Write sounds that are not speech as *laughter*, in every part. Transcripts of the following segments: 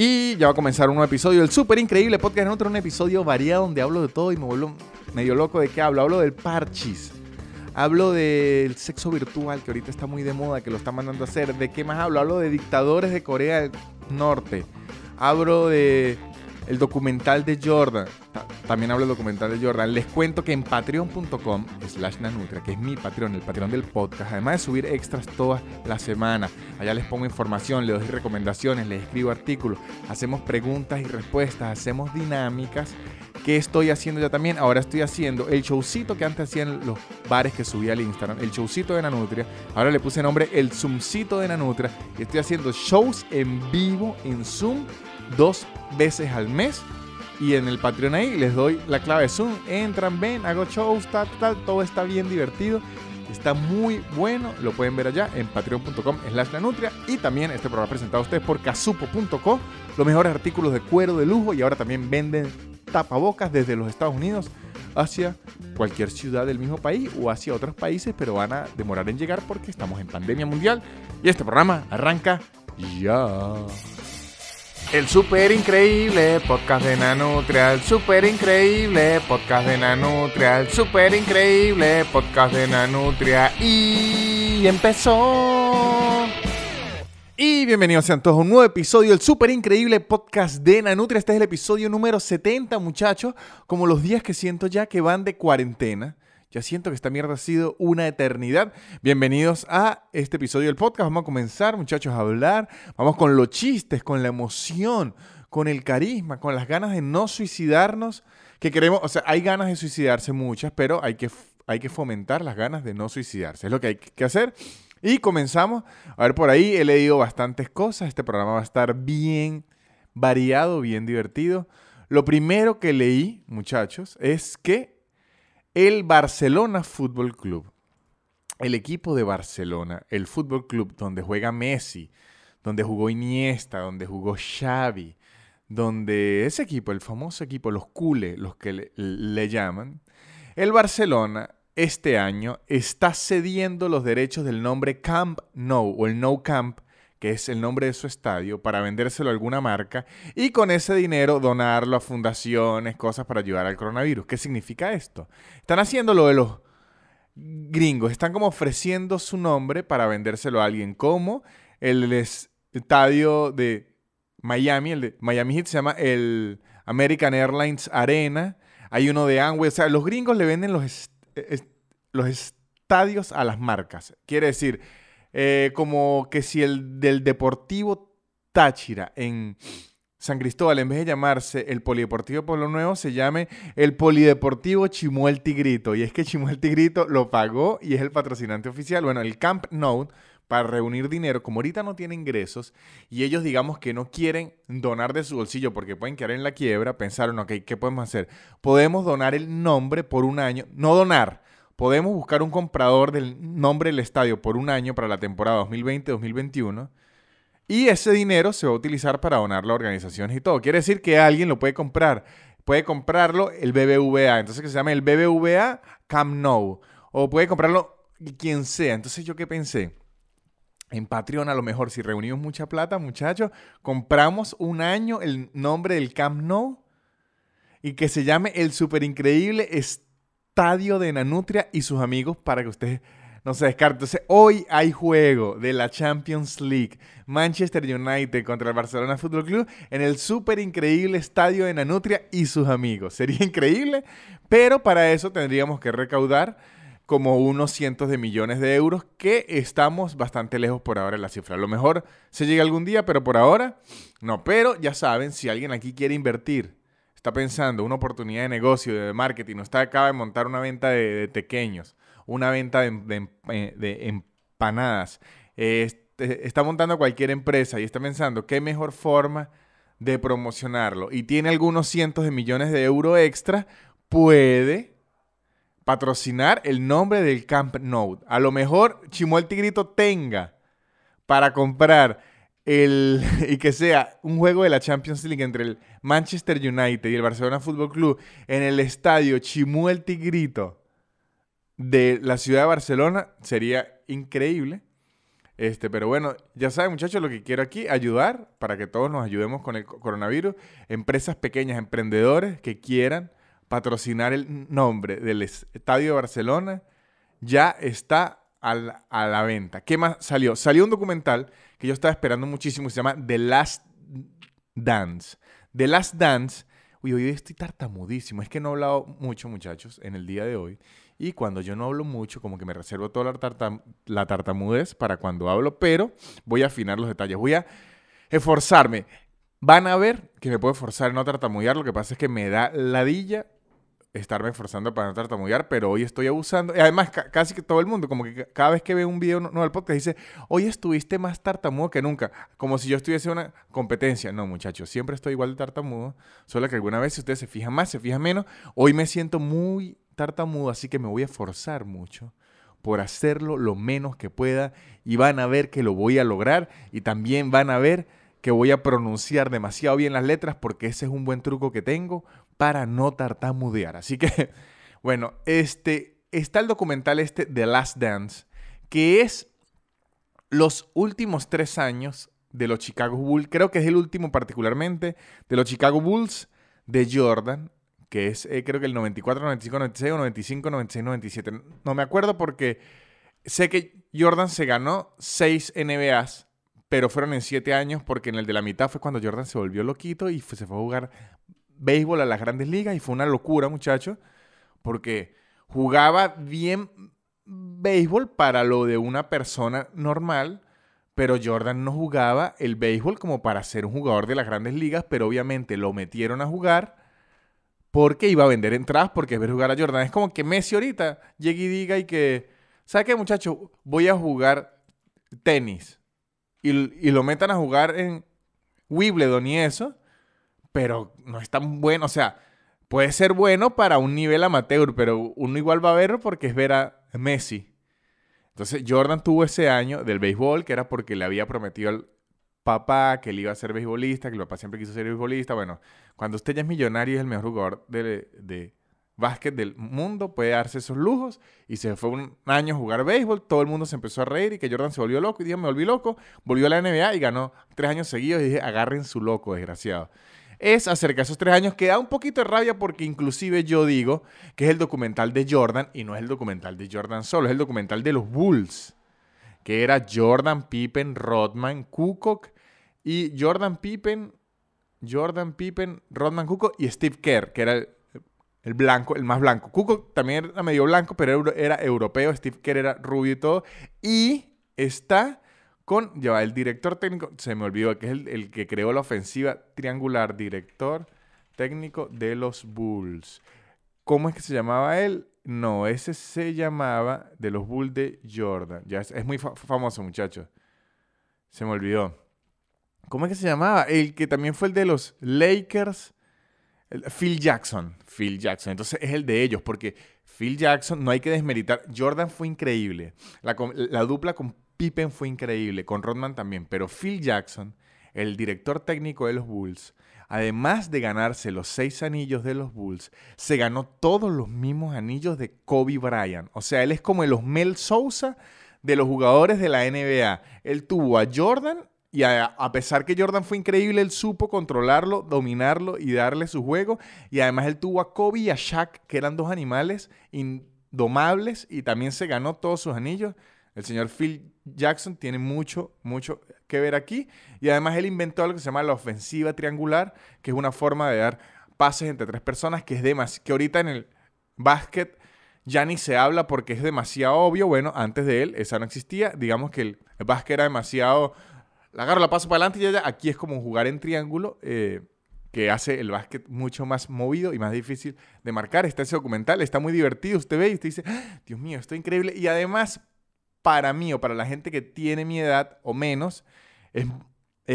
Y ya va a comenzar un nuevo episodio del súper increíble podcast. En otro un episodio variado donde hablo de todo y me vuelvo medio loco de qué hablo. Hablo del parchis. Hablo del sexo virtual que ahorita está muy de moda, que lo están mandando a hacer. ¿De qué más hablo? Hablo de dictadores de Corea del Norte. Hablo de el documental de Jordan, también hablo del documental de Jordan. Les cuento que en patreon.com slash nanutria, que es mi Patreon, el Patreon del podcast, además de subir extras todas las semanas, allá les pongo información, les doy recomendaciones, les escribo artículos, hacemos preguntas y respuestas, hacemos dinámicas. ¿Qué estoy haciendo ya también? Ahora estoy haciendo el showcito que antes hacían los bares que subía al Instagram, el showcito de Nanutria. Ahora le puse nombre el Zoomcito de Nanutria y estoy haciendo shows en vivo en Zoom dos veces al mes. Y en el Patreon ahí les doy la clave Zoom. Entran, ven, hago shows, tal, tal. Todo está bien divertido. Está muy bueno. Lo pueden ver allá en patreon.com slash nutria Y también este programa presentado a ustedes por casupo.co. Los mejores artículos de cuero de lujo. Y ahora también venden tapabocas desde los Estados Unidos hacia cualquier ciudad del mismo país o hacia otros países, pero van a demorar en llegar porque estamos en pandemia mundial y este programa arranca ya. El super increíble podcast de Nanutria, el super increíble podcast de Nanutria, el super increíble podcast de Nanutria y empezó. Y bienvenidos a todos a un nuevo episodio del super increíble podcast de Nanutria. Este es el episodio número 70, muchachos, como los días que siento ya que van de cuarentena. Ya siento que esta mierda ha sido una eternidad. Bienvenidos a este episodio del podcast. Vamos a comenzar, muchachos, a hablar. Vamos con los chistes, con la emoción, con el carisma, con las ganas de no suicidarnos. Que queremos, o sea, hay ganas de suicidarse muchas, pero hay que, hay que fomentar las ganas de no suicidarse. Es lo que hay que hacer. Y comenzamos. A ver, por ahí he leído bastantes cosas. Este programa va a estar bien variado, bien divertido. Lo primero que leí, muchachos, es que el Barcelona Fútbol Club, el equipo de Barcelona, el Fútbol Club donde juega Messi, donde jugó Iniesta, donde jugó Xavi, donde ese equipo, el famoso equipo, los culés, los que le, llaman, el Barcelona este año está cediendo los derechos del nombre Camp Nou o el No Camp que es el nombre de su estadio, para vendérselo a alguna marca y con ese dinero donarlo a fundaciones, cosas para ayudar al coronavirus. ¿Qué significa esto? Están haciendo lo de los gringos, están como ofreciendo su nombre para vendérselo a alguien, como el estadio de Miami, el de Miami Heat se llama el American Airlines Arena, hay uno de Amway, o sea, los gringos le venden los, los estadios a las marcas. Quiere decir, eh, como que si el del Deportivo Táchira en San Cristóbal, en vez de llamarse el Polideportivo Pueblo Nuevo, se llame el Polideportivo Chimuel Tigrito. Y es que Chimuel Tigrito lo pagó y es el patrocinante oficial. Bueno, el Camp Note, para reunir dinero, como ahorita no tiene ingresos y ellos digamos que no quieren donar de su bolsillo porque pueden quedar en la quiebra, pensaron, ok, ¿qué podemos hacer? Podemos donar el nombre por un año, no donar, podemos buscar un comprador del nombre del estadio por un año para la temporada 2020-2021 y ese dinero se va a utilizar para donar la organización y todo. Quiere decir que alguien lo puede comprar. Puede comprarlo el BBVA, entonces que se llame el BBVA Camp Nou. O puede comprarlo quien sea. Entonces yo qué pensé. En Patreon a lo mejor, si reunimos mucha plata, muchachos, compramos un año el nombre del Camp Nou y que se llame el super increíble Estadio estadio de Nanutria y sus amigos para que ustedes no se descarten. Entonces, hoy hay juego de la Champions League. Manchester United contra el Barcelona Fútbol Club en el súper increíble estadio de Nanutria y sus amigos. Sería *laughs* increíble, pero para eso tendríamos que recaudar como unos cientos de millones de euros que estamos bastante lejos por ahora de la cifra. A lo mejor se llega algún día, pero por ahora no. Pero ya saben, si alguien aquí quiere invertir está pensando una oportunidad de negocio, de marketing, está acaba de montar una venta de, pequeños tequeños, una venta de, eh, empanadas, está montando cualquier empresa y está pensando qué mejor forma de promocionarlo y tiene algunos cientos de millones de euros extra, puede patrocinar el nombre del Camp Node. A lo mejor Chimuel Tigrito tenga para comprar el, *laughs* y que sea un juego de la Champions League entre el Manchester United y el Barcelona Fútbol Club en el estadio Chimú el Tigrito de la ciudad de Barcelona sería increíble. Este, pero bueno, ya saben muchachos, lo que quiero aquí, ayudar para que todos nos ayudemos con el coronavirus. Empresas pequeñas, emprendedores que quieran patrocinar el nombre del Estadio de Barcelona, ya está a la venta. ¿Qué más salió? Salió un documental que yo estaba esperando muchísimo, se llama The Last Dance. The Last Dance, uy, hoy estoy tartamudísimo, es que no he hablado mucho muchachos en el día de hoy. Y cuando yo no hablo mucho, como que me reservo toda la, la tartamudez para cuando hablo, pero voy a afinar los detalles, voy a esforzarme. Van a ver que me puedo esforzar en no tartamudear, lo que pasa es que me da ladilla estarme esforzando para no tartamudear, pero hoy estoy abusando. Y además, casi que todo el mundo, como que cada vez que ve un video nuevo al podcast, dice, hoy estuviste más tartamudo que nunca, como si yo estuviese en una competencia. No, muchachos, siempre estoy igual de tartamudo, solo que alguna vez si ustedes se fijan más, se fijan menos, hoy me siento muy tartamudo, así que me voy a esforzar mucho por hacerlo lo menos que pueda y van a ver que lo voy a lograr y también van a ver que voy a pronunciar demasiado bien las letras porque ese es un buen truco que tengo para no tartamudear. Así que, *laughs* bueno, este, está el documental este The Last Dance, que es los últimos tres años de los Chicago Bulls, creo que es el último particularmente, de los Chicago Bulls, de Jordan, que es eh, creo que el 94, 95, 96 o 95, 96, 97. No me acuerdo porque sé que Jordan se ganó seis NBAs, pero fueron en siete años porque en el de la mitad fue cuando Jordan se volvió loquito y se fue a jugar béisbol a las grandes ligas y fue una locura, muchachos, porque jugaba bien béisbol para lo de una persona normal, pero Jordan no jugaba el béisbol como para ser un jugador de las grandes ligas, pero obviamente lo metieron a jugar porque iba a vender entradas, porque ver jugar a Jordan. Es como que Messi ahorita llegue y diga y que, ¿sabe qué muchachos? Voy a jugar tenis y, y lo metan a jugar en Wimbledon y eso pero no es tan bueno, o sea, puede ser bueno para un nivel amateur, pero uno igual va a verlo porque es ver a Messi. Entonces Jordan tuvo ese año del béisbol, que era porque le había prometido al papá que él iba a ser béisbolista, que el papá siempre quiso ser béisbolista. Bueno, cuando usted ya es millonario y es el mejor jugador de, básquet del mundo, puede darse esos lujos. Y se fue un año a jugar béisbol, todo el mundo se empezó a reír y que Jordan se volvió loco. Y dije me volví loco, volvió a la NBA y ganó tres años seguidos. Y dije, agarren su loco, desgraciado es acerca de esos tres años que da un poquito de rabia porque inclusive yo digo que es el documental de Jordan y no es el documental de Jordan solo, es el documental de los Bulls, que era Jordan, Pippen, Rodman, Kukoc y Jordan Pippen, Jordan Pippen, Rodman, Kukoc y Steve Kerr, que era el, blanco, el más blanco. Kukoc también era medio blanco, pero era, era europeo, Steve Kerr era rubio y todo. Y está con, lleva el director técnico, se me olvidó, que es el, que creó la ofensiva triangular, director técnico de los Bulls. ¿Cómo es que se llamaba él? No, ese se llamaba de los Bulls de Jordan. Ya es, muy famoso, muchachos. Se me olvidó. ¿Cómo es que se llamaba? El que también fue el de los Lakers. Phil Jackson, Phil Jackson. Entonces es el de ellos, porque Phil Jackson no hay que desmeritar. Jordan fue increíble. La, la dupla con Pippen fue increíble, con Rodman también, pero Phil Jackson, el director técnico de los Bulls, además de ganarse los seis anillos de los Bulls, se ganó todos los mismos anillos de Kobe Bryant. O sea, él es como el Mel Sousa de los jugadores de la NBA. Él tuvo a Jordan y a, a, pesar que Jordan fue increíble, él supo controlarlo, dominarlo y darle su juego. Y además él tuvo a Kobe y a Shaq, que eran dos animales indomables y también se ganó todos sus anillos. El señor Phil Jackson tiene mucho, mucho que ver aquí. Y además él inventó algo que se llama la ofensiva triangular, que es una forma de dar pases entre tres personas, que es demasiado, que ahorita en el básquet ya ni se habla porque es demasiado obvio. Bueno, antes de él esa no existía. Digamos que el, básquet era demasiado... La agarro, la paso para adelante y ya, Aquí es como jugar en triángulo. Eh, que hace el básquet mucho más movido y más difícil de marcar. Está ese documental, está muy divertido. Usted ve y usted dice, ¡Ah! Dios mío, esto es increíble. Y además para mí o para la gente que tiene mi edad o menos, es,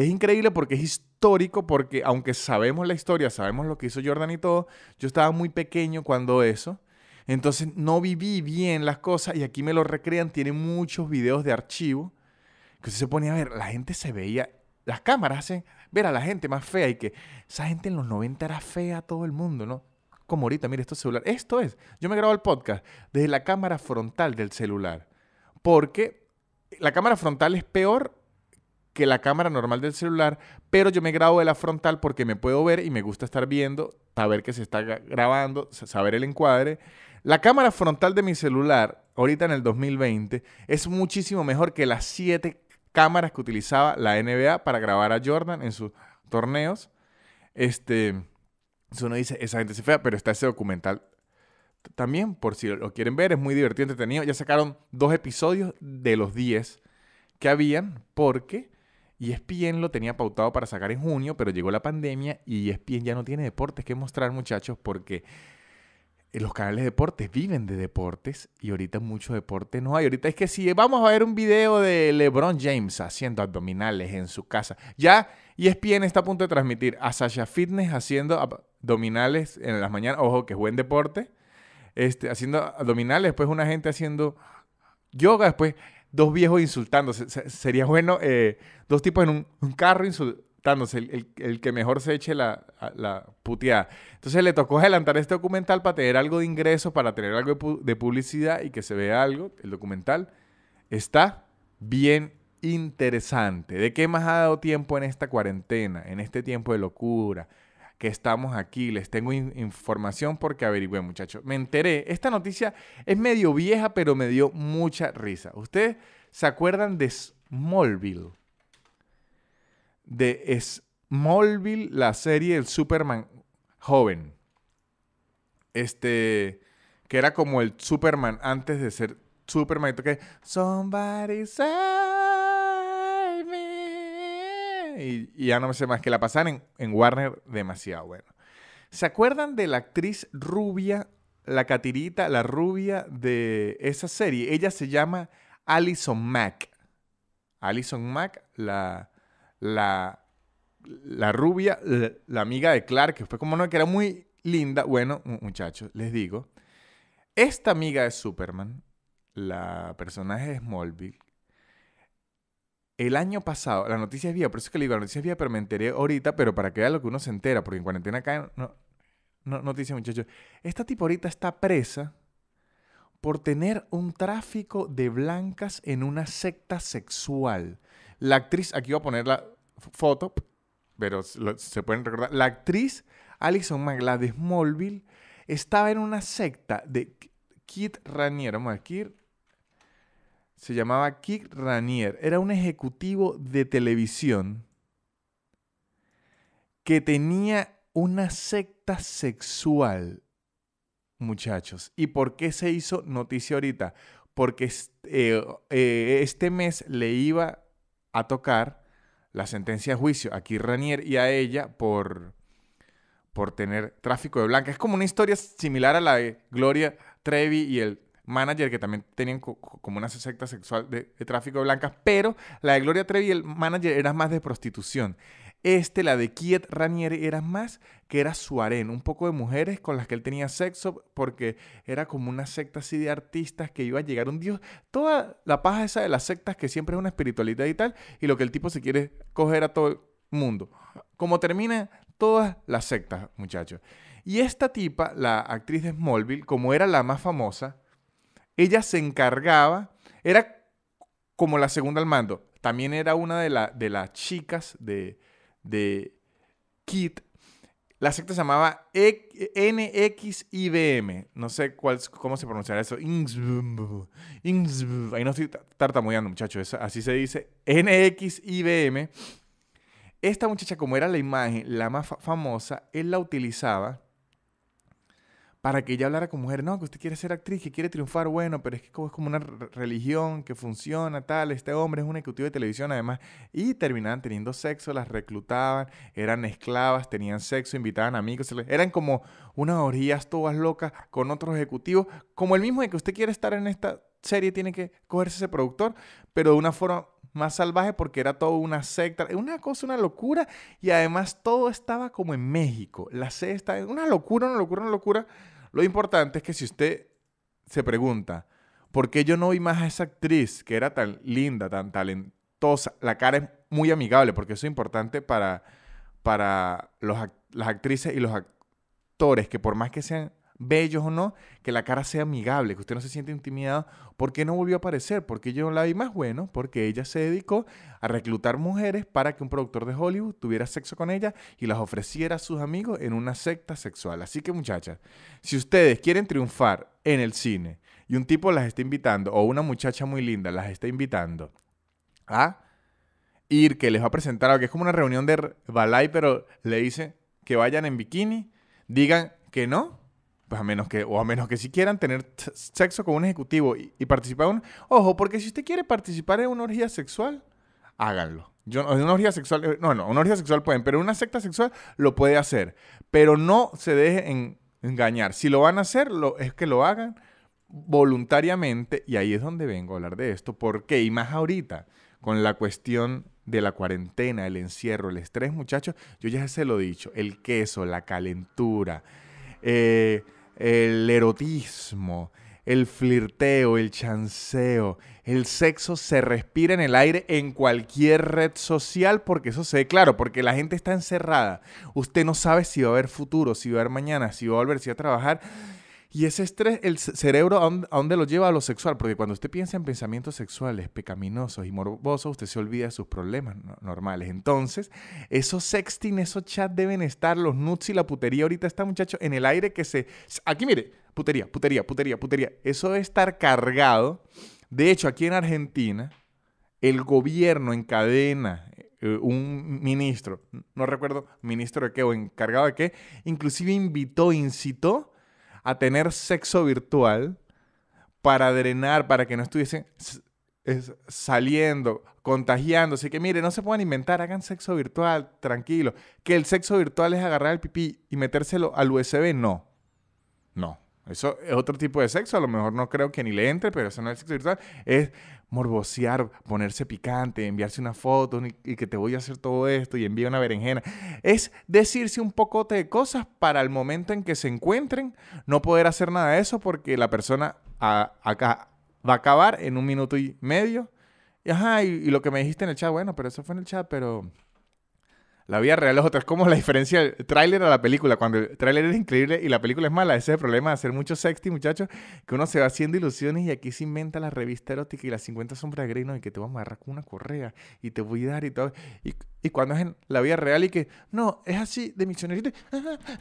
increíble porque es histórico, porque aunque sabemos la historia, sabemos lo que hizo Jordan y todo, yo estaba muy pequeño cuando eso. Entonces no viví bien las cosas y aquí me lo recrean, tiene muchos videos de archivo. Que se ponía a ver, la gente se veía, las cámaras hacen ver a la gente más fea y que esa gente en los 90 era fea a todo el mundo, ¿no? Como ahorita, mire, esto es celular. Esto es, yo me grabo el podcast desde la cámara frontal del celular porque la cámara frontal es peor que la cámara normal del celular, pero yo me grabo de la frontal porque me puedo ver y me gusta estar viendo, saber que se está grabando, saber el encuadre. La cámara frontal de mi celular, ahorita en el 2020, es muchísimo mejor que las siete cámaras que utilizaba la NBA para grabar a Jordan en sus torneos. Este, uno dice, esa gente se fea, pero está ese documental también, por si lo quieren ver, es muy divertido, entretenido. Ya sacaron dos episodios de los 10 que habían porque ESPN lo tenía pautado para sacar en junio, pero llegó la pandemia y ESPN ya no tiene deportes que mostrar, muchachos, porque los canales de deportes viven de deportes y ahorita mucho deporte no hay. Ahorita es que si vamos a ver un video de LeBron James haciendo abdominales en su casa, ya ESPN está a punto de transmitir a Sasha Fitness haciendo abdominales en las mañanas. Ojo, que es buen deporte este, haciendo abdominales, después una gente haciendo yoga, después dos viejos insultándose. sería bueno eh, dos tipos en un, carro insultándose, el, que mejor se eche la, la, puteada. Entonces le tocó adelantar este documental para tener algo de ingreso, para tener algo de publicidad y que se vea algo. El documental está bien interesante. ¿De qué más ha dado tiempo en esta cuarentena, en este tiempo de locura, que estamos aquí. Les tengo información porque averigüé, muchachos. Me enteré. Esta noticia es medio vieja, pero me dio mucha risa. ¿Ustedes se acuerdan de Smallville? De Smallville, la serie el Superman joven. Este, que era como el Superman antes de ser Superman. Y toqué, y, ya no me sé más que la pasaron en, Warner demasiado bueno. ¿Se acuerdan de la actriz rubia, la catirita, la rubia de esa serie? Ella se llama Alison Mack. Alison Mack, la, la, la rubia, la, amiga de Clark, que fue como no, que era muy linda. Bueno, muchachos, les digo, esta amiga de Superman, la personaje de Smallville, el año pasado, la noticia es vía, por eso es que le digo, la noticia es vía, pero me enteré ahorita, pero para que vea lo que uno se entera, porque en cuarentena acá no, no, noticia, muchachos. Esta tipo ahorita está presa por tener un tráfico de blancas en una secta sexual. La actriz, aquí voy a poner la foto, pero se pueden recordar. La actriz Alison Maglades molville estaba en una secta de Kit Ranier. Vamos a ver, se llamaba Kik Ranier, era un ejecutivo de televisión que tenía una secta sexual, muchachos. ¿Y por qué se hizo noticia ahorita? Porque eh, eh, este, mes le iba a tocar la sentencia de juicio a Kik Ranier y a ella por, por tener tráfico de blancas. Es como una historia similar a la de Gloria Trevi y el manager que también tenían como una secta sexual de, tráfico de blancas, pero la de Gloria Trevi, el manager, era más de prostitución. Este, la de Kiet Ranieri, era más que era su un poco de mujeres con las que él tenía sexo, porque era como una secta así de artistas que iba a llegar un dios. Toda la paja esa de las sectas que siempre es una espiritualidad y tal, y lo que el tipo se quiere coger a todo el mundo. Como termina todas las sectas, muchachos. Y esta tipa, la actriz de Smallville, como era la más famosa, ella se encargaba, era como la segunda al mando, también era una de, la, de las chicas de, de Kit. La secta se llamaba e NXIBM. No sé cuál, cómo se pronunciará eso. Ahí no estoy tartamudeando, muchachos. Así se dice. NXIBM. Esta muchacha, como era la imagen la más famosa, él la utilizaba para que ella hablara con mujer no, que usted quiere ser actriz, que quiere triunfar, bueno, pero es que como es como una religión que funciona, tal, este hombre es un ejecutivo de televisión además, y terminaban teniendo sexo, las reclutaban, eran esclavas, tenían sexo, invitaban amigos, eran como unas orillas todas locas con otros ejecutivos, como el mismo de que usted quiere estar en esta serie, tiene que cogerse ese productor, pero de una forma más salvaje porque era todo una secta, una cosa, una locura, y además todo estaba como en México, la cesta una locura, una locura, una locura lo importante es que si usted se pregunta, ¿por qué yo no vi más a esa actriz que era tan linda, tan talentosa? La cara es muy amigable, porque eso es importante para, para las actrices y los actores, que por más que sean bellos o no, que la cara sea amigable, que usted no se siente intimidado. ¿Por qué no volvió a aparecer? Porque yo la vi más bueno, porque ella se dedicó a reclutar mujeres para que un productor de Hollywood tuviera sexo con ella y las ofreciera a sus amigos en una secta sexual. Así que muchachas, si ustedes quieren triunfar en el cine y un tipo las está invitando, o una muchacha muy linda las está invitando a ir, que les va a presentar algo, que es como una reunión de balay, pero le dice que vayan en bikini, digan que no pues, a menos que, o a menos que si quieran tener sexo con un ejecutivo y, participar en ojo, porque si usted quiere participar en una orgía sexual, háganlo. Yo, una orgía sexual, eh, no, no, una orgía sexual pueden, pero una secta sexual lo puede hacer. Pero no se dejen engañar. Si lo van a hacer, es que lo hagan voluntariamente. Y ahí es donde vengo a hablar de esto. porque Y más ahorita, con la cuestión de la cuarentena, el encierro, el estrés, muchachos, yo ya se lo he dicho, el queso, la calentura, eh, el erotismo, el flirteo, el chanceo, el sexo se respira en el aire en cualquier red social porque eso se ve claro, porque la gente está encerrada. Usted no sabe si va a haber futuro, si va a haber mañana, si va a volver, si va a trabajar. Y ese estrés, el cerebro, ¿a dónde lo lleva a lo sexual? Porque cuando usted piensa en pensamientos sexuales pecaminosos y morbosos, usted se olvida de sus problemas normales. Entonces, esos sexting, esos chats deben estar, los nuts y la putería. Ahorita está, muchachos, en el aire que se... Aquí, mire, putería, putería, putería, putería. Eso debe estar cargado. De hecho, aquí en Argentina, el gobierno encadena eh, eh, un ministro, no recuerdo ministro de qué o encargado de qué, inclusive invitó, incitó a tener sexo virtual para drenar, para que no estuviesen saliendo, contagiando. Así que mire, no se puedan inventar, hagan sexo virtual, tranquilo. Que el sexo virtual es agarrar el pipí y metérselo al USB, no. No. Eso es otro tipo de sexo, a lo mejor no creo que ni le entre, pero eso no es sexo virtual. Es morbosear, ponerse picante, enviarse una foto y que te voy a hacer todo esto y envía una berenjena. Es decirse un pocote de cosas para el momento en que se encuentren, no poder hacer nada de eso porque la persona va a acabar en un minuto y medio. Y, ajá, y lo que me dijiste en el chat, bueno, pero eso fue en el chat, pero la vida real es otra. Es como la diferencia del tráiler a la película. Cuando el tráiler es increíble y la película es mala, ese es el problema de hacer mucho sexy muchachos, que uno se va haciendo ilusiones y aquí se inventa la revista erótica y las 50 sombras de Grey, y que te va a amarrar con una correa y te voy a dar y todo. Y, cuando es en la vida real y que, no, es así de misionerito,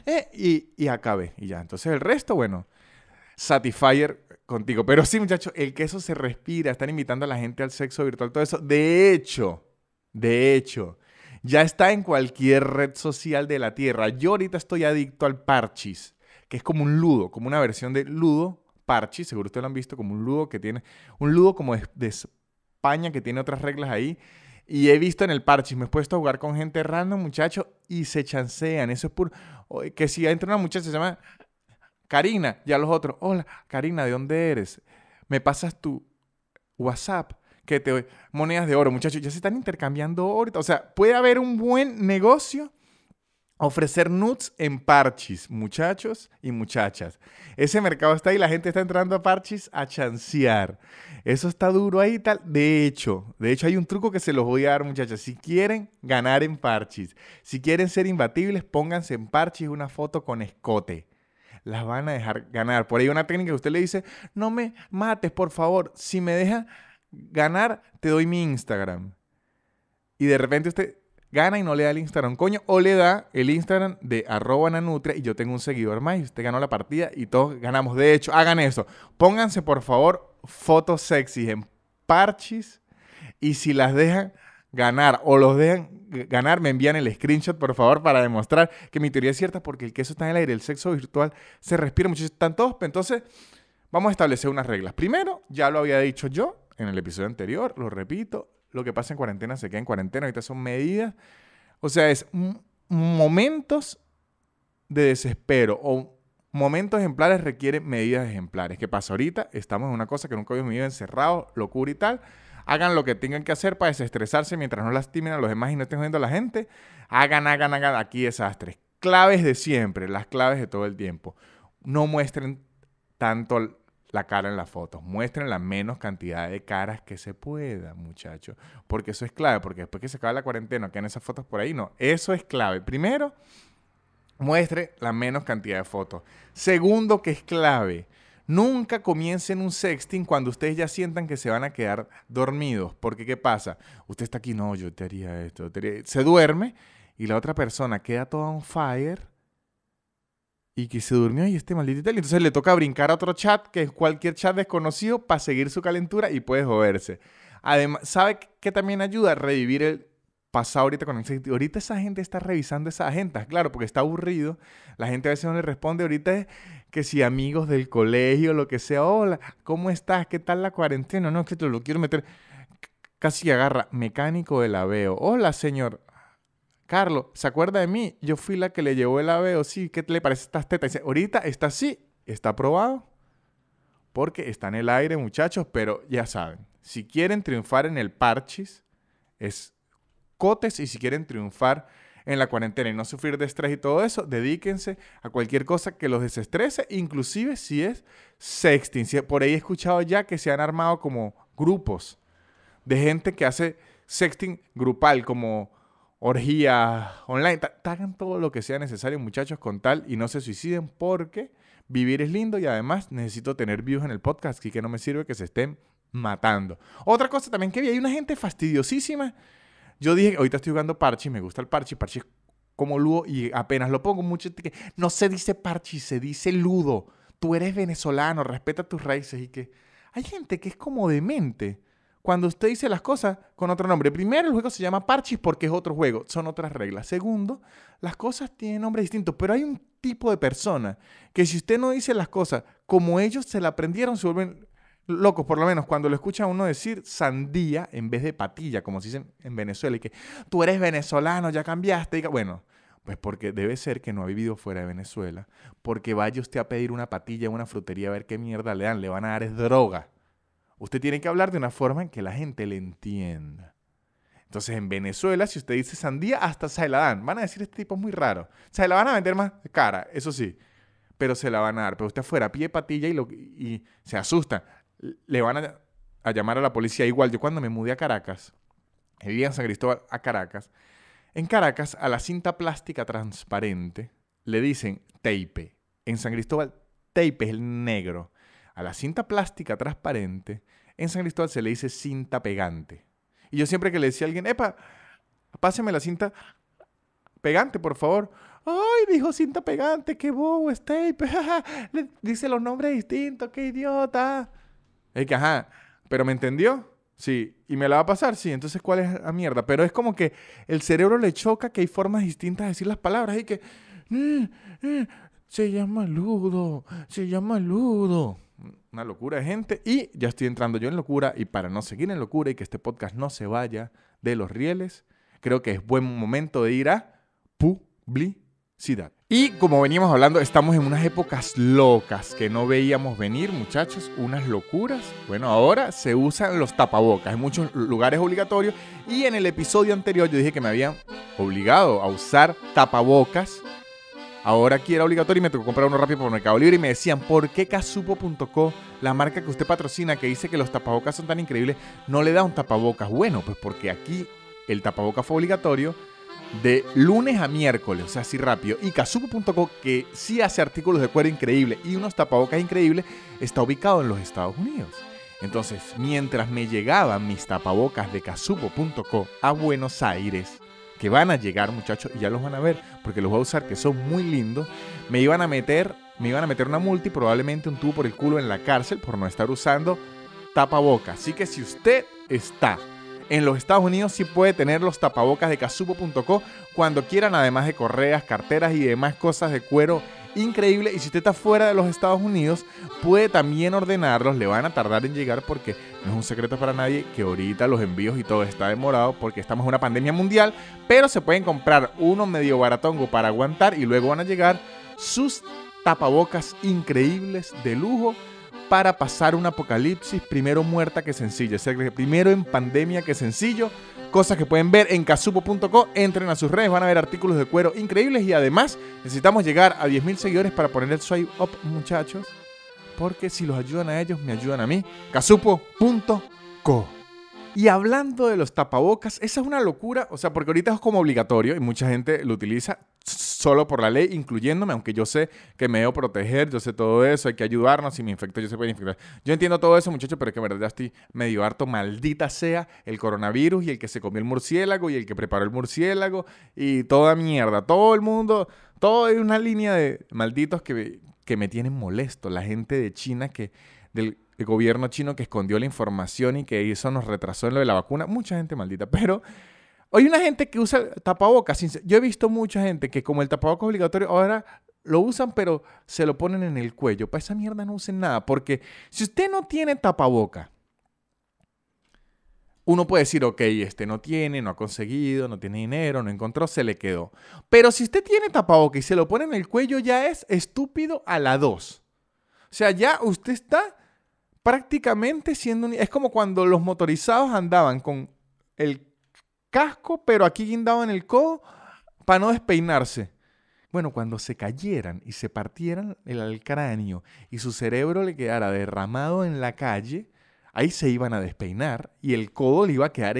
eh, y, acabe. Y ya, entonces el resto, bueno, satisfier contigo. Pero sí, muchachos, el queso se respira. Están invitando a la gente al sexo virtual, todo eso. De hecho, de hecho ya está en cualquier red social de la Tierra. Yo ahorita estoy adicto al Parchis, que es como un ludo, como una versión de ludo, Parchis, seguro ustedes lo han visto, como un ludo que tiene, un ludo como de, España que tiene otras reglas ahí. Y he visto en el Parchis, me he puesto a jugar con gente random, muchachos, y se chancean. Eso es puro. Que si entra una muchacha se llama Karina, ya los otros, hola, Karina, ¿de dónde eres? Me pasas tu WhatsApp que te doy monedas de oro, muchachos. Ya se están intercambiando ahorita. O sea, puede haber un buen negocio ofrecer nuts en parches, muchachos y muchachas. Ese mercado está ahí, la gente está entrando a parches a chancear. Eso está duro ahí tal. De hecho, de hecho hay un truco que se los voy a dar, muchachas. Si quieren ganar en parches, si quieren ser imbatibles, pónganse en parches una foto con escote las van a dejar ganar. Por ahí una técnica que usted le dice, no me mates, por favor. Si me deja ganar, te doy mi Instagram. Y de repente usted gana y no le da el Instagram, coño, o le da el Instagram de arroba y yo tengo un seguidor más y usted ganó la partida y todos ganamos. De hecho, hagan eso. Pónganse, por favor, fotos sexys en parches y si las dejan ganar o los dejan ganar, me envían el screenshot, por favor, para demostrar que mi teoría es cierta porque el queso está en el aire, el sexo virtual se respira mucho. Están todos, pues, entonces... Vamos a establecer unas reglas. Primero, ya lo había dicho yo, en el episodio anterior, lo repito, lo que pasa en cuarentena se queda en cuarentena, ahorita son medidas. O sea, es momentos de desespero o momentos ejemplares requieren medidas ejemplares. ¿Qué pasa ahorita? Estamos en una cosa que nunca habíamos vivido encerrado, locura y tal. Hagan lo que tengan que hacer para desestresarse mientras no lastimen a los demás y no estén viendo a la gente. Hagan, hagan, hagan aquí desastres. Claves de siempre, las claves de todo el tiempo. No muestren tanto la cara en las fotos. Muestren la menos cantidad de caras que se pueda, muchachos. Porque eso es clave, porque después que se acaba la cuarentena, quedan esas fotos por ahí. No, eso es clave. Primero, muestre la menos cantidad de fotos. Segundo, que es clave. Nunca comiencen un sexting cuando ustedes ya sientan que se van a quedar dormidos. Porque, ¿qué pasa? Usted está aquí, no, yo te haría esto. Se duerme y la otra persona queda toda on fire y que se durmió y este maldito tal. Entonces le toca brincar a otro chat, que es cualquier chat desconocido, para seguir su calentura y puede joderse. Además, ¿sabe qué también ayuda? a Revivir el pasado ahorita con el Ahorita esa gente está revisando esas agendas, claro, porque está aburrido. La gente a veces no le responde. Ahorita es que si amigos del colegio, lo que sea, hola, ¿cómo estás? ¿Qué tal la cuarentena? No, es que te lo quiero meter. casi agarra mecánico la veo. Hola, señor. Carlos, ¿se acuerda de mí? Yo fui la que le llevó el o sí, ¿qué le parece esta tetas? dice, ahorita está así, está aprobado. Porque está en el aire, muchachos, pero ya saben, si quieren triunfar en el parchis, es cotes, y si quieren triunfar en la cuarentena y no sufrir de estrés y todo eso, dedíquense a cualquier cosa que los desestrese, inclusive si es sexting. por ahí he escuchado ya que se han armado como grupos de gente que hace sexting grupal, como orgía online, hagan todo lo que sea necesario, muchachos, con tal y no se suiciden porque vivir es lindo y además necesito tener views en el podcast, y que no me sirve que se estén matando. Otra cosa también que vi, hay una gente fastidiosísima. Yo dije, ahorita estoy jugando Parchi, me gusta el Parchi, Parchi es como ludo y apenas lo pongo mucho que no se dice Parchi, se dice ludo. Tú eres venezolano, respeta tus raíces y que hay gente que es como demente cuando usted dice las cosas con otro nombre. Primero, el juego se llama Parchis porque es otro juego, son otras reglas. Segundo, las cosas tienen nombres distintos, pero hay un tipo de persona que si usted no dice las cosas como ellos se la aprendieron, se vuelven locos, por lo menos cuando lo escucha uno decir sandía en vez de patilla, como se en Venezuela, y que tú eres venezolano, ya cambiaste. bueno, pues porque debe ser que no ha vivido fuera de Venezuela, porque vaya usted a pedir una patilla en una frutería a ver qué mierda le dan, le van a dar es droga. Usted tiene que hablar de una forma en que la gente le entienda. Entonces, en Venezuela, si usted dice sandía, hasta se la dan. Van a decir, este tipo es muy raro. Se la van a vender más cara, eso sí. Pero se la van a dar. Pero usted afuera, pie patilla y, lo, y se asusta. Le van a, llamar a la policía. Igual, yo cuando me mudé a Caracas, vivía en San Cristóbal, a Caracas. En Caracas, a la cinta plástica transparente le dicen tape. En San Cristóbal, tape es el negro. A la cinta plástica transparente, en San Cristóbal se le dice cinta pegante. Y yo siempre que le decía a alguien, epa, páseme la cinta pegante, por favor. ¡Ay! Dijo cinta pegante, qué bobo, ¡Stay! *laughs* le dice los nombres distintos, qué idiota. Es que, ajá, pero me entendió. Sí, y me la va a pasar, sí. Entonces, ¿cuál es la mierda? Pero es como que el cerebro le choca que hay formas distintas de decir las palabras y que. Mm, mm, se llama Ludo, se llama Ludo una locura de gente y ya estoy entrando yo en locura y para no seguir en locura y que este podcast no se vaya de los rieles, creo que es buen momento de ir a publicidad. Y como veníamos hablando, estamos en unas épocas locas que no veíamos venir, muchachos, unas locuras. Bueno, ahora se usan los tapabocas en muchos lugares obligatorios y en el episodio anterior yo dije que me habían obligado a usar tapabocas Ahora aquí era obligatorio y me tocó comprar uno rápido por Mercado Libre y me decían, ¿por qué casupo.co, la marca que usted patrocina, que dice que los tapabocas son tan increíbles, no le da un tapabocas? Bueno, pues porque aquí el tapabocas fue obligatorio de lunes a miércoles, o sea, así rápido. Y casupo.co, que sí hace artículos de cuero increíble y unos tapabocas increíbles, está ubicado en los Estados Unidos. Entonces, mientras me llegaban mis tapabocas de casupo.co a Buenos Aires, que van a llegar, muchachos, y ya los van a ver, porque los voy a usar, que son muy lindos. Me iban a meter, me iban a meter una multi, probablemente un tubo por el culo en la cárcel por no estar usando tapabocas. Así que si usted está en los Estados Unidos sí puede tener los tapabocas de casupo.co cuando quieran, además de correas, carteras y demás cosas de cuero increíble. Y si usted está fuera de los Estados Unidos, puede también ordenarlos. Le van a tardar en llegar porque no es un secreto para nadie que ahorita los envíos y todo está demorado porque estamos en una pandemia mundial, pero se pueden comprar uno medio baratongo para aguantar y luego van a llegar sus tapabocas increíbles de lujo para pasar un apocalipsis primero muerta que sencilla. primero en pandemia que sencillo. Cosas que pueden ver en casupo.co. Entren a sus redes, van a ver artículos de cuero increíbles. Y además necesitamos llegar a 10.000 seguidores para poner el swipe up, muchachos porque si los ayudan a ellos, me ayudan a mí. Casupo.co. Y hablando de los tapabocas, esa es una locura, o sea, porque ahorita es como obligatorio y mucha gente lo utiliza solo por la ley, incluyéndome, aunque yo sé que me debo proteger, yo sé todo eso, hay que ayudarnos, si me infecto yo se puede infectar. Yo entiendo todo eso, muchachos, pero es que en verdad estoy medio harto, maldita sea el coronavirus y el que se comió el murciélago y el que preparó el murciélago y toda mierda, todo el mundo, todo una línea de malditos que, que me tienen molesto, la gente de China que, del gobierno chino que escondió la información y que eso nos retrasó en lo de la vacuna, mucha gente maldita, pero hay una gente que usa tapabocas, yo he visto mucha gente que como el tapabocas obligatorio ahora lo usan pero se lo ponen en el cuello, para esa mierda no usen nada, porque si usted no tiene tapaboca uno puede decir, ok, este no tiene, no ha conseguido, no tiene dinero, no encontró, se le quedó. Pero si usted tiene tapabocas y se lo pone en el cuello, ya es estúpido a la dos. O sea, ya usted está prácticamente siendo un... Es como cuando los motorizados andaban con el casco, pero aquí guindaban el codo para no despeinarse. Bueno, cuando se cayeran y se partieran el cráneo y su cerebro le quedara derramado en la calle, ahí se iban a despeinar y el codo le iba a quedar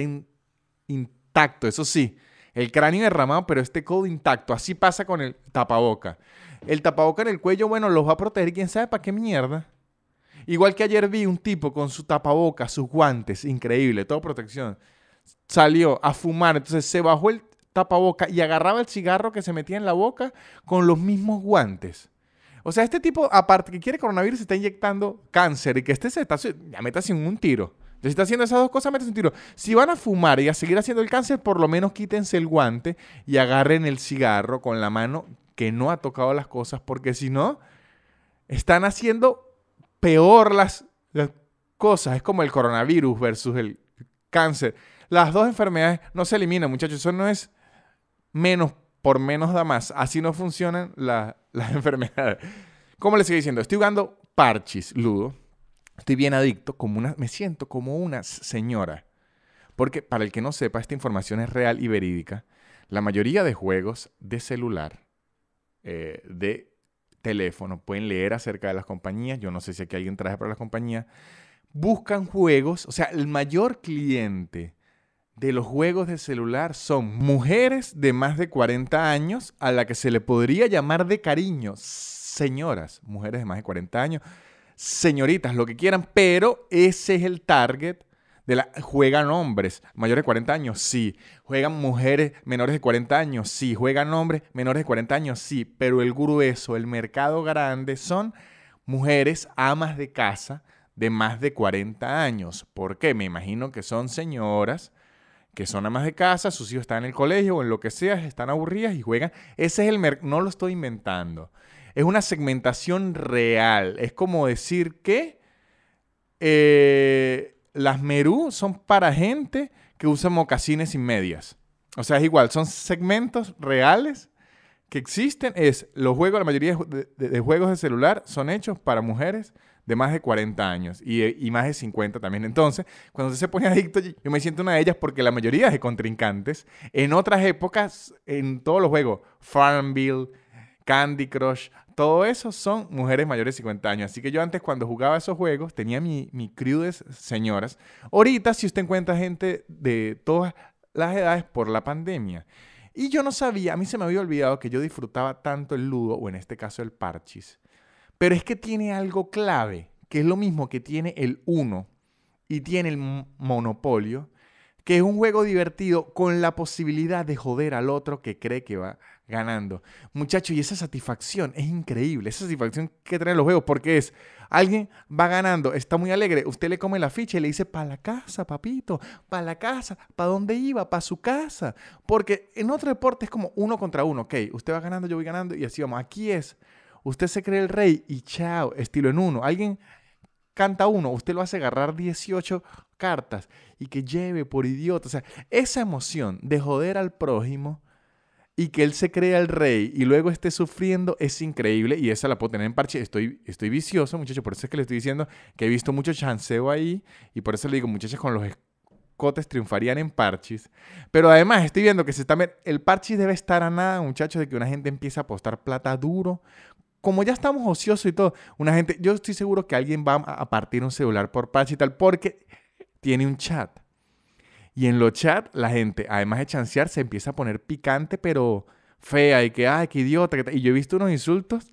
intacto, eso sí, el cráneo derramado, pero este codo intacto. Así pasa con el tapaboca. El tapaboca en el cuello, bueno, los va a proteger, quién sabe para qué mierda. Igual que ayer vi un tipo con su tapaboca, sus guantes, increíble, todo protección. Salió a fumar, entonces se bajó el tapaboca y agarraba el cigarro que se metía en la boca con los mismos guantes. O sea, este tipo, aparte que quiere coronavirus, se está inyectando cáncer y que este se está. Ya métase un tiro. Si está haciendo esas dos cosas, métase un tiro. Si van a fumar y a seguir haciendo el cáncer, por lo menos quítense el guante y agarren el cigarro con la mano que no ha tocado las cosas, porque si no, están haciendo peor las, las cosas. Es como el coronavirus versus el cáncer. Las dos enfermedades no se eliminan, muchachos. Eso no es menos por menos da más. Así no funcionan *laughs* las enfermedades. ¿Cómo les sigue diciendo, estoy jugando parchis, Ludo. Estoy bien adicto, como una, me siento como una señora. Porque para el que no sepa, esta información es real y verídica. La mayoría de juegos de celular, eh, de teléfono, pueden leer acerca de las compañías. Yo no sé si aquí alguien traje para las compañías. Buscan juegos, o sea, el mayor cliente de los juegos de celular son mujeres de más de 40 años a la que se le podría llamar de cariño señoras, mujeres de más de 40 años, señoritas, lo que quieran, pero ese es el target de la juegan hombres mayores de 40 años, sí, juegan mujeres menores de 40 años, sí, juegan hombres menores de 40 años, sí, pero el grueso, el mercado grande son mujeres amas de casa de más de 40 años. ¿Por qué? Me imagino que son señoras que son amas de casa, sus hijos están en el colegio o en lo que sea, están aburridas y juegan. Ese es el mercado, no lo estoy inventando. Es una segmentación real. Es como decir que eh, las Merú son para gente que usa mocasines y medias. O sea, es igual, son segmentos reales que existen. Es los juegos, la mayoría de, de juegos de celular son hechos para mujeres de más de 40 años y, eh, y, más de 50 también. Entonces, cuando se pone *laughs* adicto, yo me siento una de ellas porque la mayoría de contrincantes en otras épocas, en todos los juegos, Farmville, Candy Crush, todo eso son mujeres mayores de 50 años. Así que yo antes cuando jugaba esos juegos tenía mi, mi crudes señoras. Ahorita si usted encuentra gente de todas las edades por la pandemia. Y yo no sabía, a mí se me había olvidado que yo disfrutaba tanto el ludo, o en este caso el parchis, pero es que tiene algo clave, que es lo mismo que tiene el uno y tiene el monopolio, que es un juego divertido con la posibilidad de joder al otro que cree que va ganando. Muchachos, y esa satisfacción es increíble, esa satisfacción que traen los juegos, porque es, alguien va ganando, está muy alegre, usted le come la ficha y le dice, para la casa, papito, para la casa, para dónde iba, para su casa, porque en otro deporte es como uno contra uno, ok, usted va ganando, yo voy ganando, y así vamos, aquí es Usted se cree el rey y chao, estilo en uno. Alguien canta uno, usted lo hace agarrar 18 cartas y que lleve por idiota. O sea, esa emoción de joder al prójimo y que él se cree el rey y luego esté sufriendo es increíble y esa la puedo tener en parches. Estoy, estoy vicioso, muchachos, por eso es que le estoy diciendo que he visto mucho chanceo ahí y por eso le digo, muchachos, con los escotes triunfarían en parches. Pero además estoy viendo que se está... El parche debe estar a nada, muchachos, de que una gente empiece a apostar plata duro como ya estamos ociosos y todo, una gente, yo estoy seguro que alguien va a partir un celular por paz y tal, porque tiene un chat. Y en los chats, la gente, además de chancear, se empieza a poner picante, pero fea, y que, ay, qué idiota. y yo he visto unos insultos.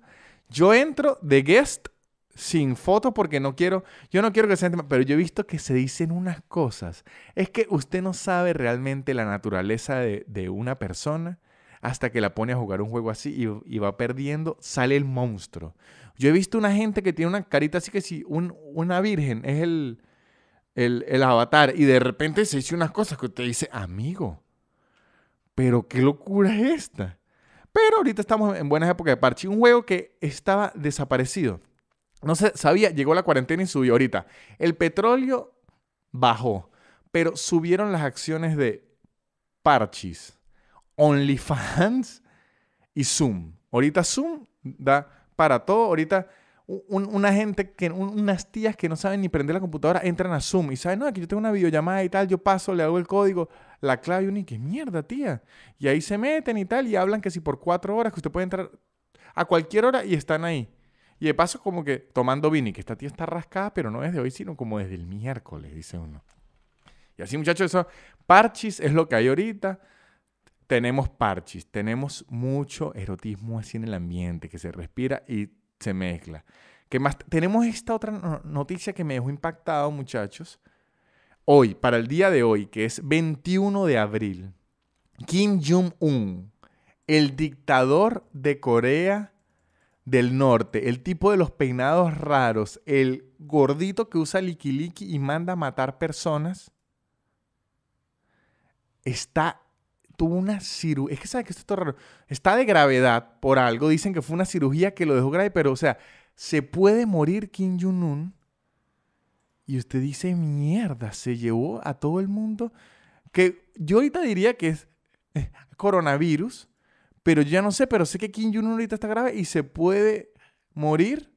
Yo entro de guest sin foto porque no quiero, yo no quiero que se sea, pero yo he visto que se dicen unas cosas. Es que usted no sabe realmente la naturaleza de, de una persona hasta que la pone a jugar un juego así y, va perdiendo, sale el monstruo. Yo he visto una gente que tiene una carita así que si una virgen es el, el, avatar y de repente se dice unas cosas que usted dice, amigo, pero qué locura es esta. Pero ahorita estamos en buenas épocas de parche. Un juego que estaba desaparecido. No se sabía, llegó la cuarentena y subió ahorita. El petróleo bajó, pero subieron las acciones de parchis. OnlyFans y Zoom. Ahorita Zoom da para todo. Ahorita una gente, que, unas tías que no saben ni prender la computadora entran a Zoom y saben, no, aquí yo tengo una videollamada y tal, yo paso, le hago el código, la clave y que mierda, tía. Y ahí se meten y tal y hablan que si por cuatro horas que usted puede entrar a cualquier hora y están ahí. Y de paso como que tomando vino y que esta tía está rascada, pero no es de hoy, sino como desde el miércoles, dice uno. Y así muchachos, eso, parchis es lo que hay ahorita tenemos parches, tenemos mucho erotismo así en el ambiente que se respira y se mezcla. ¿Qué más? Tenemos esta otra noticia que me dejó impactado, muchachos. Hoy, para el día de hoy, que es 21 de abril, Kim Jong-un, el dictador de Corea del Norte, el tipo de los peinados raros, el gordito que usa likiliki y manda a matar personas, está tuvo una cirugía. Es que sabe que esto es raro. Está de gravedad por algo. Dicen que fue una cirugía que lo dejó grave, pero, o sea, se puede morir Kim Jong-un. Y usted dice, mierda, se llevó a todo el mundo. Que yo ahorita diría que es eh, coronavirus, pero ya no sé, pero sé que Kim Jong-un ahorita está grave y se puede morir.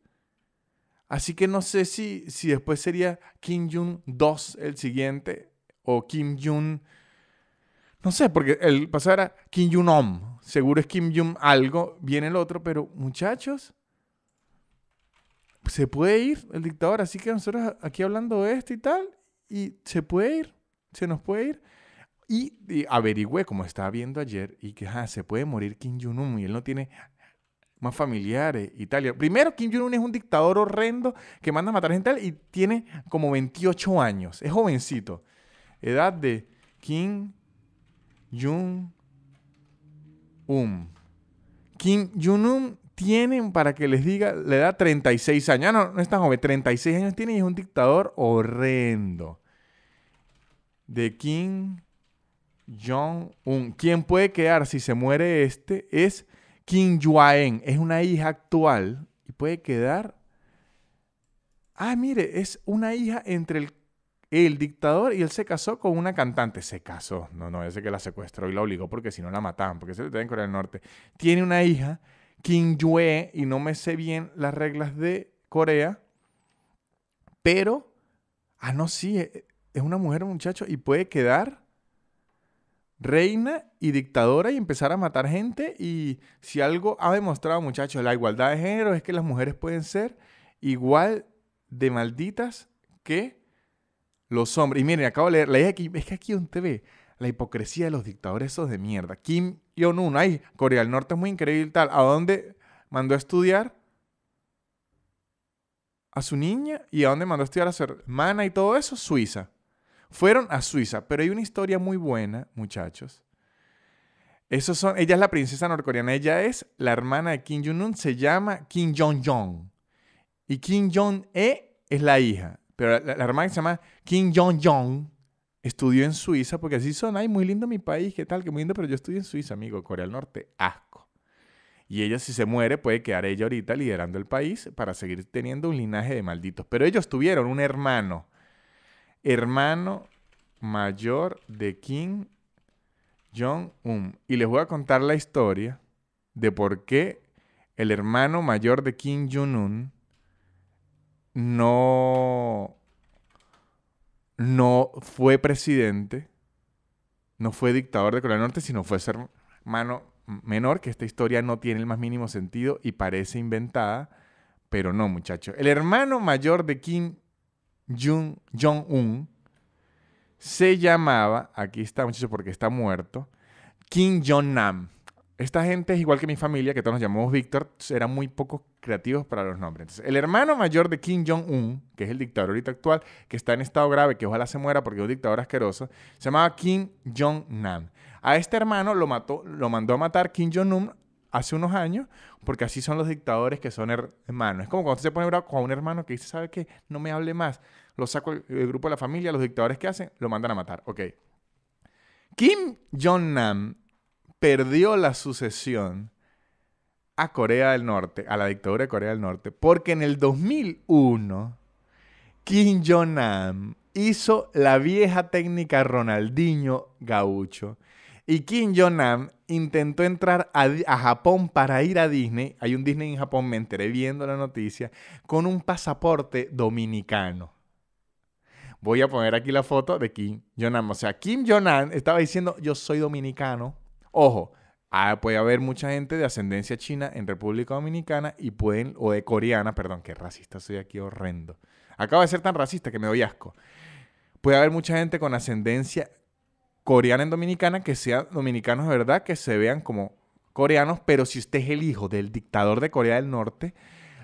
Así que no sé si, si después sería Kim Jong 2 el siguiente o Kim Jong no sé, porque el pasado era Kim jong Seguro es Kim Jong algo, viene el otro, pero muchachos, se puede ir el dictador. Así que nosotros aquí hablando de esto y tal, y se puede ir, se nos puede ir. Y, averigüé, como estaba viendo ayer, y que ah, se puede morir Kim Jong-un y él no tiene más familiares y tal. Primero, Kim Jong-un es un dictador horrendo que manda a matar gente y tiene como 28 años. Es jovencito. Edad de Kim jung un um. Kim jung un tienen para que les diga, le da 36 años. Ah, no, no es tan joven, 36 años tiene y es un dictador horrendo. De Kim Jong-un. ¿Quién puede quedar si se muere este? Es Kim Yuan. Es una hija actual y puede quedar. Ah, mire, es una hija entre el el dictador y él se casó con una cantante. Se casó. No, no, ese que la secuestró y la obligó porque si no la mataban, porque se le en Corea del Norte. Tiene una hija, Kim Yue, y no me sé bien las reglas de Corea, pero. Ah, no, sí, e, e, es una mujer, muchacho, y puede quedar reina y dictadora y empezar a matar gente. Y si algo ha demostrado, muchachos, la igualdad de género es que las mujeres pueden ser igual de malditas que los hombres. Y miren, acabo de leer, aquí, es que aquí un TV, la hipocresía de los dictadores esos de mierda. Kim Jong-un, ay, Corea del Norte es muy increíble y tal. ¿A dónde mandó a estudiar? A su niña y a dónde mandó a estudiar a su hermana y todo eso, Suiza. Fueron a Suiza, pero hay una historia muy buena, muchachos. Esos son, ella es la princesa norcoreana, ella es la hermana de Kim Jong-un, se llama Kim Jong-jong. Y Kim Jong-e es la hija. Pero la, hermana que se llama Kim Jong-jong estudió en Suiza porque así son, ay, muy lindo mi país, qué tal, qué muy lindo, pero yo estudié en Suiza, amigo, Corea del Norte, asco. Y ella si se muere puede quedar ella ahorita liderando el país para seguir teniendo un linaje de malditos. Pero ellos tuvieron un hermano, hermano mayor de Kim Jong-un. Y les voy a contar la historia de por qué el hermano mayor de Kim Jong-un no, no fue presidente, no fue dictador de Corea del Norte, sino fue ser menor, que esta historia no tiene el más mínimo sentido y parece inventada, pero no, muchachos. El hermano mayor de Kim Jong-un se llamaba, aquí está, muchachos, porque está muerto, Kim Jong-nam. Esta gente es igual que mi familia, que todos nos llamamos Víctor, eran muy poco creativos para los nombres. el hermano mayor de Kim Jong-un, que es el dictador ahorita actual, que está en estado grave, que ojalá se muera porque es un dictador asqueroso, se llamaba Kim Jong-nam. A este hermano lo, mató, lo mandó a matar Kim Jong-un hace unos años, porque así son los dictadores que son hermanos. Es como cuando se pone bravo con un hermano que dice, ¿sabe qué? No me hable más. Lo saco del grupo de la familia, los dictadores que hacen, lo mandan a matar. Ok. Kim Jong-nam perdió la sucesión a Corea del Norte, a la dictadura de Corea del Norte, porque en el 2001 Kim Jong-nam hizo la vieja técnica Ronaldinho Gaucho. Y Kim Jong-nam intentó entrar a, Japón para ir a Disney. Hay un Disney en Japón, me enteré viendo la noticia, con un pasaporte dominicano. Voy a poner aquí la foto de Kim Jong-nam. O sea, Kim Jong-nam estaba diciendo, yo soy dominicano Ojo, puede haber mucha gente de ascendencia china en República Dominicana y pueden, o de coreana, perdón, que racista soy aquí horrendo. Acabo de ser tan racista que me doy asco. Puede haber mucha gente con ascendencia coreana en Dominicana que sean dominicanos de verdad, que se vean como coreanos, pero si usted es el hijo del dictador de Corea del Norte,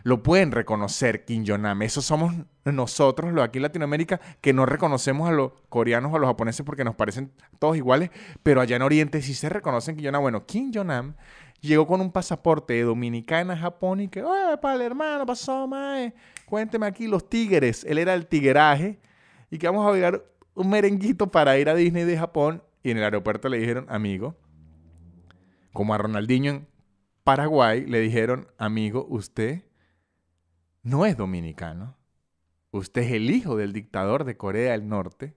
lo pueden reconocer Kim jong Eso somos nosotros, los aquí en Latinoamérica, que no reconocemos a los coreanos o a los japoneses porque nos parecen todos iguales, pero allá en Oriente sí se reconocen Kim Jong-nam. Bueno, Kim jong llegó con un pasaporte de dominicana a Japón y que, oye, pal, hermano, pasó, mae, cuénteme aquí los tigres. Él era el tigeraje. y que vamos a bailar un merenguito para ir a Disney de Japón. Y en el aeropuerto le dijeron, amigo, como a Ronaldinho en Paraguay, le dijeron, amigo, usted no es dominicano. Usted es el hijo del dictador de Corea del Norte.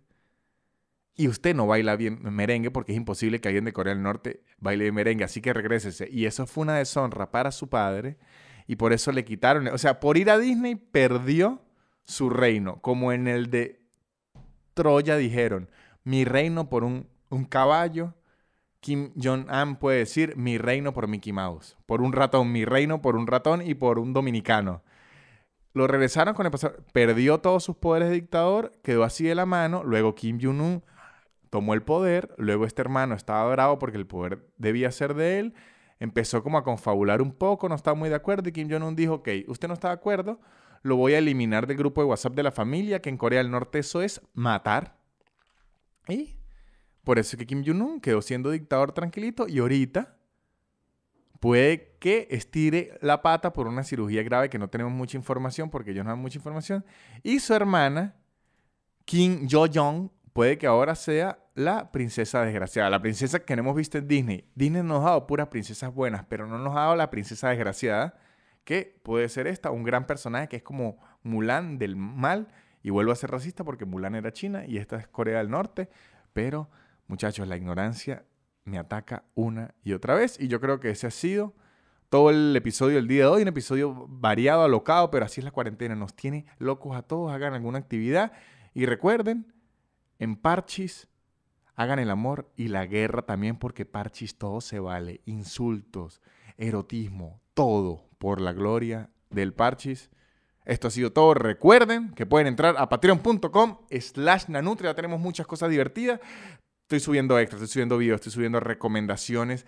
Y usted no baila bien merengue porque es imposible que alguien de Corea del Norte baile merengue. Así que regrésese. Y eso fue una deshonra para su padre. Y por eso le quitaron. O sea, por ir a Disney perdió su reino. Como en el de Troya dijeron: Mi reino por un, un caballo. Kim Jong-un puede decir mi reino por Mickey Mouse, por un ratón, mi reino por un ratón y por un dominicano. Lo regresaron con el pasado. Perdió todos sus poderes de dictador, quedó así de la mano. Luego Kim Jong-un tomó el poder. Luego este hermano estaba bravo porque el poder debía ser de él. Empezó como a confabular un poco, no estaba muy de acuerdo. Y Kim Jong-un dijo: Ok, usted no está de acuerdo, lo voy a eliminar del grupo de WhatsApp de la familia, que en Corea del Norte eso es matar. Y por eso es que Kim Jong-un quedó siendo dictador tranquilito y ahorita puede que estire la pata por una cirugía grave que no tenemos mucha información porque ellos no dan mucha información. Y su hermana, Kim Jo-jong, puede que ahora sea la princesa desgraciada, la princesa que hemos visto en Disney. Disney nos ha dado puras princesas buenas, pero no nos ha dado la princesa desgraciada, que puede ser esta, un gran personaje que es como Mulan del mal, y vuelvo a ser racista porque Mulan era China y esta es Corea del Norte, pero muchachos, la ignorancia me ataca una y otra vez. Y yo creo que ese ha sido todo el episodio del día de hoy, un episodio variado, alocado, pero así es la cuarentena. Nos tiene locos a todos, hagan alguna actividad. Y recuerden, en Parchis, hagan el amor y la guerra también, porque Parchis todo se vale. Insultos, erotismo, todo por la gloria del Parchis. Esto ha sido todo. Recuerden que pueden entrar a patreon.com slash nanutria. Tenemos muchas cosas divertidas. Estoy subiendo extras, estoy subiendo videos, estoy subiendo recomendaciones.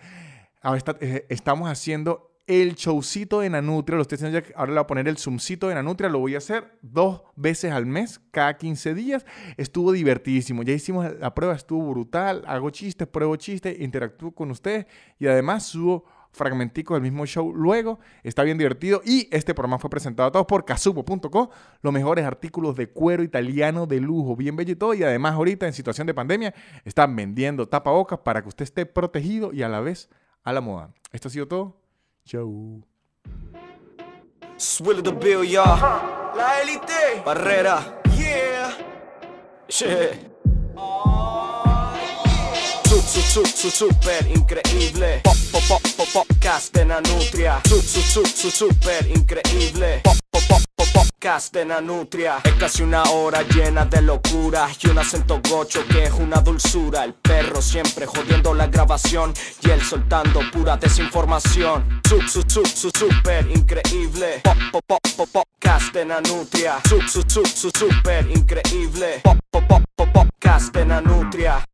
Ahora eh, estamos haciendo el showcito de Nanutria. Lo ahora le voy a poner el zoomcito de Nanutria. Lo voy a hacer dos veces al mes, cada 15 días. Estuvo divertidísimo. Ya hicimos la prueba, estuvo brutal. Hago chistes, pruebo chistes, interactúo con ustedes y además subo fragmentico del mismo show luego. Está bien divertido y este programa fue presentado a todos por casupo.co, los mejores artículos de cuero italiano de lujo, bien bello y todo. Y además ahorita en situación de pandemia están vendiendo tapabocas para que usted esté protegido y a la vez a la moda. Esto ha sido todo. Chau. La Barrera su, su, super increíble. Pop, pop, pop, pop, podcast de Nanutria. Su, su, super increíble. Pop, pop, pop, pop, podcast de nutria Es casi una hora llena de locura y un acento gocho que es una dulzura. El perro siempre jodiendo la grabación y él soltando pura desinformación. Su, su, super increíble. Pop, pop, pop, pop, podcast de Nanutria. Su, su, super increíble. Pop, pop, pop, podcast de